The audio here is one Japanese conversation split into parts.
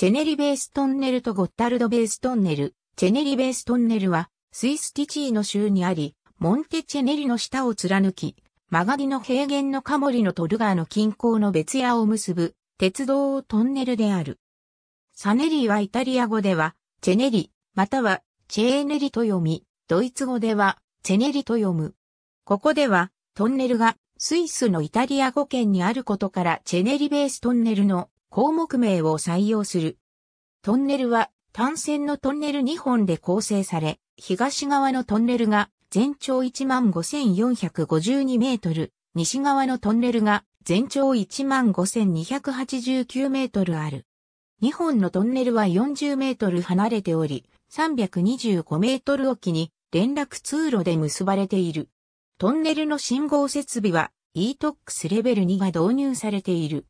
チェネリベーストンネルとゴッタルドベーストンネル。チェネリベーストンネルは、スイスティチーの州にあり、モンテチェネリの下を貫き、曲がりの平原のカモリのトルガーの近郊の別屋を結ぶ、鉄道をトンネルである。サネリーはイタリア語では、チェネリ、または、チェーネリと読み、ドイツ語では、チェネリと読む。ここでは、トンネルが、スイスのイタリア語圏にあることからチェネリベーストンネルの項目名を採用する。トンネルは単線のトンネル2本で構成され、東側のトンネルが全長15,452メートル、西側のトンネルが全長15,289メートルある。2本のトンネルは40メートル離れており、325メートルおきに連絡通路で結ばれている。トンネルの信号設備は e-TOX レベル2が導入されている。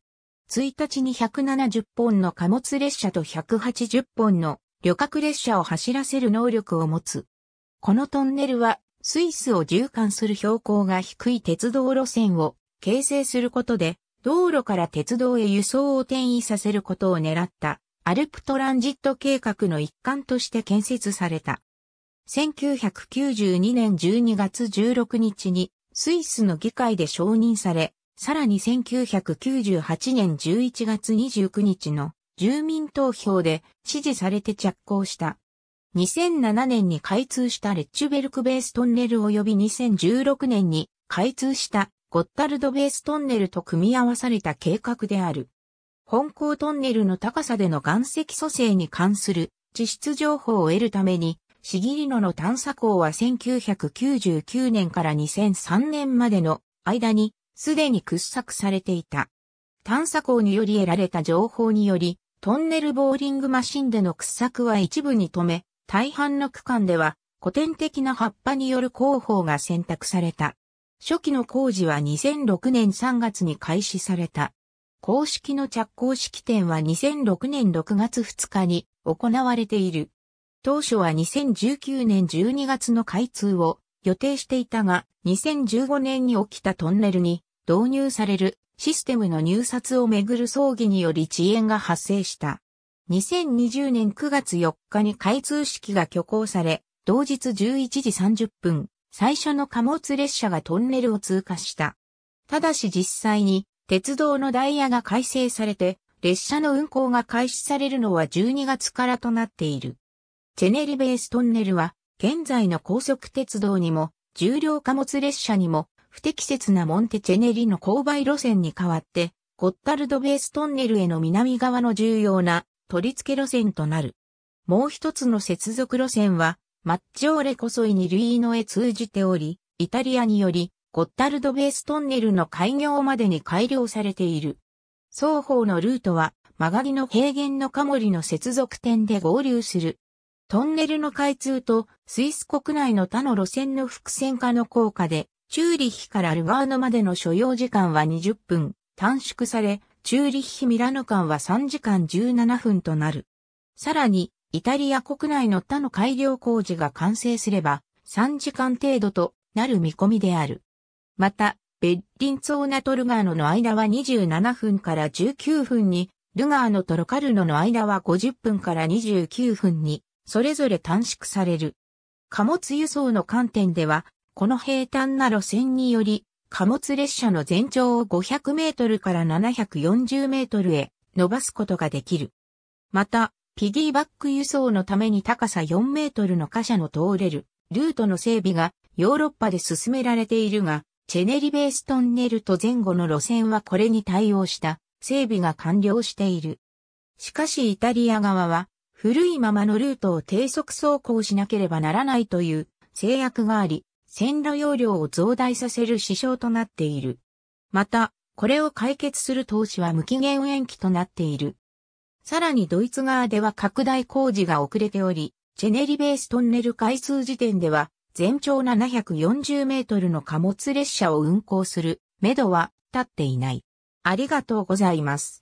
1日に170本の貨物列車と180本の旅客列車を走らせる能力を持つ。このトンネルはスイスを縦貫する標高が低い鉄道路線を形成することで道路から鉄道へ輸送を転移させることを狙ったアルプトランジット計画の一環として建設された。1992年12月16日にスイスの議会で承認され、さらに1998年11月29日の住民投票で支持されて着工した。2007年に開通したレッチュベルクベーストンネル及び2016年に開通したゴッタルドベーストンネルと組み合わされた計画である。本校トンネルの高さでの岩石組成に関する地質情報を得るために、シギリノの探査校は1999年から2003年までの間にすでに掘削されていた。探査工により得られた情報により、トンネルボーリングマシンでの掘削は一部に止め、大半の区間では古典的な葉っぱによる工法が選択された。初期の工事は2006年3月に開始された。公式の着工式典は2006年6月2日に行われている。当初は2019年12月の開通を予定していたが、2015年に起きたトンネルに導入されるシステムの入札をめぐる葬儀により遅延が発生した。2020年9月4日に開通式が挙行され、同日11時30分、最初の貨物列車がトンネルを通過した。ただし実際に鉄道のダイヤが改正されて、列車の運行が開始されるのは12月からとなっている。チェネリベーストンネルは、現在の高速鉄道にも、重量貨物列車にも、不適切なモンテチェネリの勾配路線に代わって、ゴッタルドベーストンネルへの南側の重要な取り付け路線となる。もう一つの接続路線は、マッチオーレコソイニルイーノへ通じており、イタリアにより、ゴッタルドベーストンネルの開業までに改良されている。双方のルートは、曲がりの平原のカモリの接続点で合流する。トンネルの開通と、スイス国内の他の路線の伏線化の効果で、チューリヒからルガーノまでの所要時間は20分、短縮され、チューリッヒ・ミラノ間は3時間17分となる。さらに、イタリア国内の他の改良工事が完成すれば、3時間程度となる見込みである。また、ベッリンツォーナとルガーノの間は27分から19分に、ルガーノとロカルノの間は50分から29分に、それぞれ短縮される。貨物輸送の観点では、この平坦な路線により、貨物列車の全長を500メートルから740メートルへ伸ばすことができる。また、ピギーバック輸送のために高さ4メートルの貨車の通れるルートの整備がヨーロッパで進められているが、チェネリベーストンネルと前後の路線はこれに対応した整備が完了している。しかしイタリア側は古いままのルートを低速走行しなければならないという制約があり、線路容量を増大させる支障となっている。また、これを解決する投資は無期限延期となっている。さらにドイツ側では拡大工事が遅れており、チェネリベーストンネル開通時点では、全長740メートルの貨物列車を運行する、めどは立っていない。ありがとうございます。